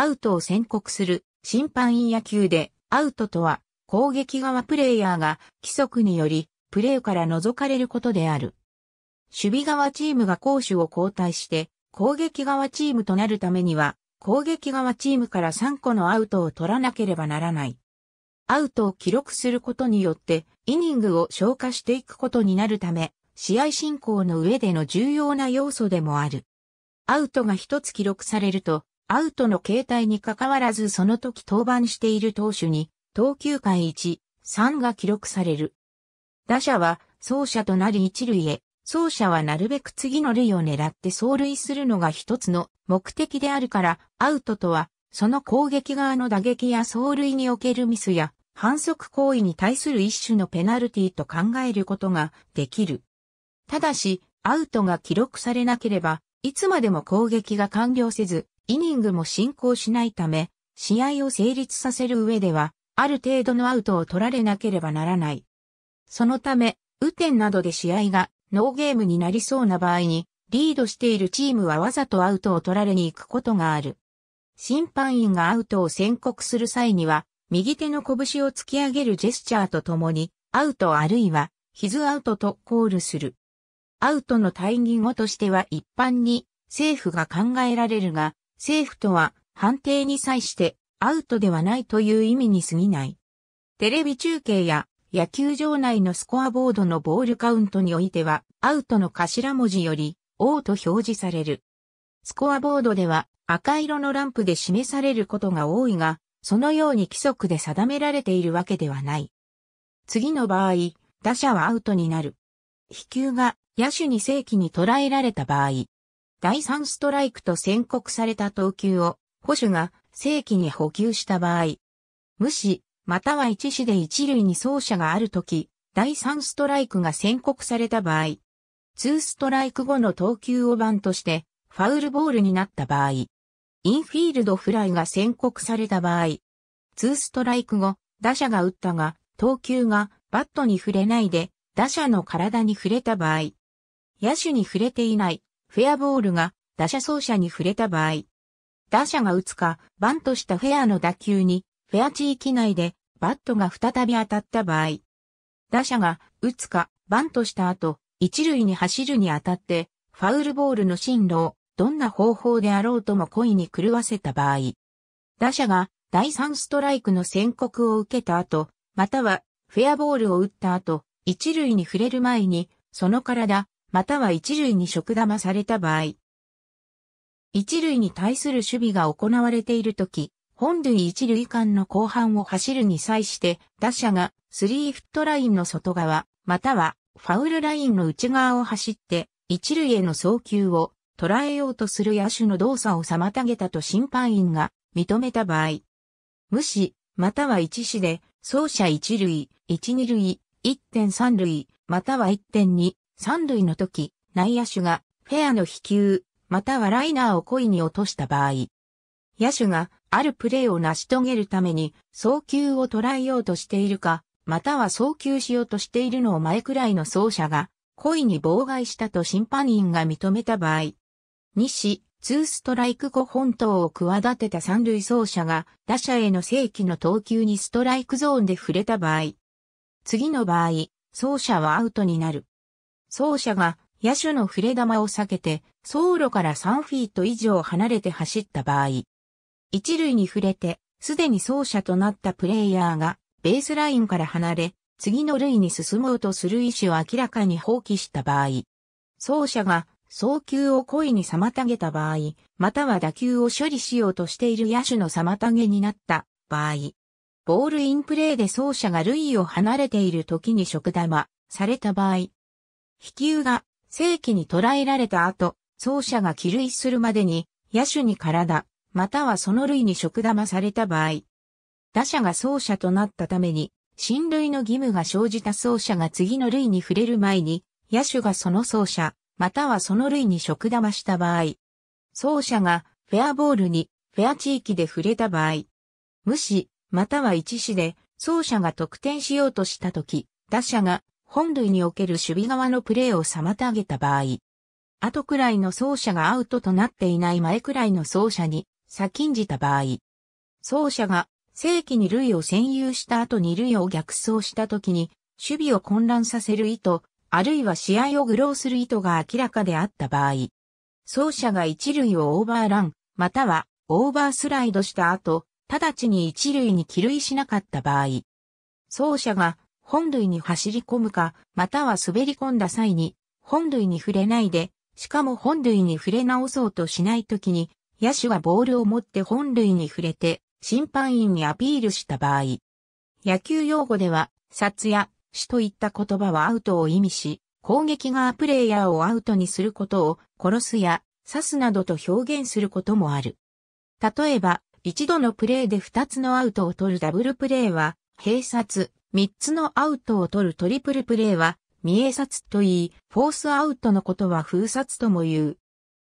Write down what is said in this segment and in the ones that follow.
アウトを宣告する審判員野球で、アウトとは攻撃側プレイヤーが規則によりプレーから除かれることである。守備側チームが攻守を交代して攻撃側チームとなるためには攻撃側チームから3個のアウトを取らなければならない。アウトを記録することによってイニングを消化していくことになるため試合進行の上での重要な要素でもある。アウトが一つ記録されるとアウトの形態に関わらずその時登板している投手に、投球回1、3が記録される。打者は走者となり一塁へ、走者はなるべく次の塁を狙って走塁するのが一つの目的であるから、アウトとは、その攻撃側の打撃や走塁におけるミスや、反則行為に対する一種のペナルティと考えることができる。ただし、アウトが記録されなければ、いつまでも攻撃が完了せず、イニングも進行しないため、試合を成立させる上では、ある程度のアウトを取られなければならない。そのため、雨天などで試合がノーゲームになりそうな場合に、リードしているチームはわざとアウトを取られに行くことがある。審判員がアウトを宣告する際には、右手の拳を突き上げるジェスチャーとともに、アウトあるいは、ヒズアウトとコールする。アウトの対義語としては一般に政府が考えられるが、政府とは判定に際してアウトではないという意味に過ぎない。テレビ中継や野球場内のスコアボードのボールカウントにおいてはアウトの頭文字より O と表示される。スコアボードでは赤色のランプで示されることが多いが、そのように規則で定められているわけではない。次の場合、打者はアウトになる。飛球が野手に正規に捉えられた場合、第3ストライクと宣告された投球を、捕手が正規に補給した場合、無視、または一死で一塁に走者があるとき、第3ストライクが宣告された場合、2ストライク後の投球を番として、ファウルボールになった場合、インフィールドフライが宣告された場合、2ストライク後、打者が打ったが、投球がバットに触れないで、打者の体に触れた場合、野手に触れていない、フェアボールが打者走者に触れた場合、打者が打つか、バントしたフェアの打球に、フェア地域内でバットが再び当たった場合、打者が打つか、バントした後、一塁に走るにあたって、ファウルボールの進路をどんな方法であろうとも故意に狂わせた場合、打者が第3ストライクの宣告を受けた後、またはフェアボールを打った後、一塁に触れる前に、その体、または一塁に食玉された場合。一塁に対する守備が行われているとき、本塁一塁間の後半を走るに際して、打者がスリーフットラインの外側、またはファウルラインの内側を走って、一塁への送球を捉えようとする野手の動作を妨げたと審判員が認めた場合、無視、または一死で、走者一塁、一二塁、一点三塁、または一点二三塁の時、内野手がフェアの飛球、またはライナーを故意に落とした場合、野手があるプレーを成し遂げるために送球を捉えようとしているか、または送球しようとしているのを前くらいの走者が故意に妨害したと審判員が認めた場合、西、ツーストライク後本島を企てた三塁走者が打者への正規の投球にストライクゾーンで触れた場合、次の場合、走者はアウトになる。走者が野手の触れ玉を避けて、走路から3フィート以上離れて走った場合、一塁に触れて、すでに走者となったプレイヤーが、ベースラインから離れ、次の塁に進もうとする意思を明らかに放棄した場合、走者が送球を故意に妨げた場合、または打球を処理しようとしている野手の妨げになった場合、ボールインプレーで走者が塁を離れている時に食玉された場合、飛球が正規に捉えられた後、走者が起類するまでに、野手に体、またはその類に食玉された場合、打者が走者となったために、進塁の義務が生じた走者が次の類に触れる前に、野手がその走者、またはその類に食玉した場合、走者がフェアボールにフェア地域で触れた場合、無視、または一死で走者が得点しようとしたとき、打者が本塁における守備側のプレーを妨げた場合、後くらいの走者がアウトとなっていない前くらいの走者に先んじた場合、走者が正規に塁を占有した後に塁を逆走した時に守備を混乱させる意図、あるいは試合を愚弄する意図が明らかであった場合、走者が一塁をオーバーラン、またはオーバースライドした後、直ちに一塁に帰塁しなかった場合、走者が本塁に走り込むか、または滑り込んだ際に、本塁に触れないで、しかも本塁に触れ直そうとしないときに、野手はボールを持って本塁に触れて、審判員にアピールした場合。野球用語では、殺や死といった言葉はアウトを意味し、攻撃側プレイヤーをアウトにすることを殺すや刺すなどと表現することもある。例えば、一度のプレーで二つのアウトを取るダブルプレーは、併殺、3つのアウトを取るトリプルプレーは、見え殺と言い、フォースアウトのことは封殺とも言う。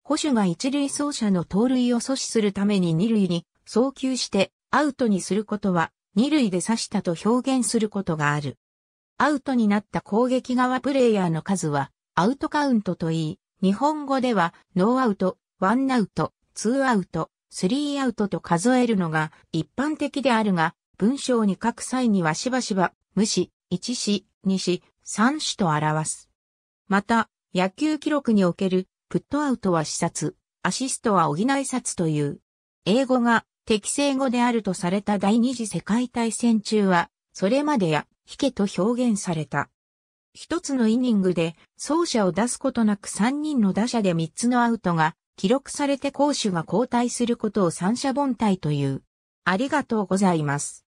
保守が一塁走者の盗塁を阻止するために二塁に送球してアウトにすることは二塁で刺したと表現することがある。アウトになった攻撃側プレイヤーの数はアウトカウントと言い、日本語ではノーアウト、ワンアウト、ツーアウト、スリーアウトと数えるのが一般的であるが、文章に書く際にはしばしば、無視、一視、二視、三視と表す。また、野球記録における、プットアウトは視察、アシストは補い札という。英語が適正語であるとされた第二次世界大戦中は、それまでや、引けと表現された。一つのイニングで、走者を出すことなく三人の打者で三つのアウトが、記録されて攻守が交代することを三者凡退という。ありがとうございます。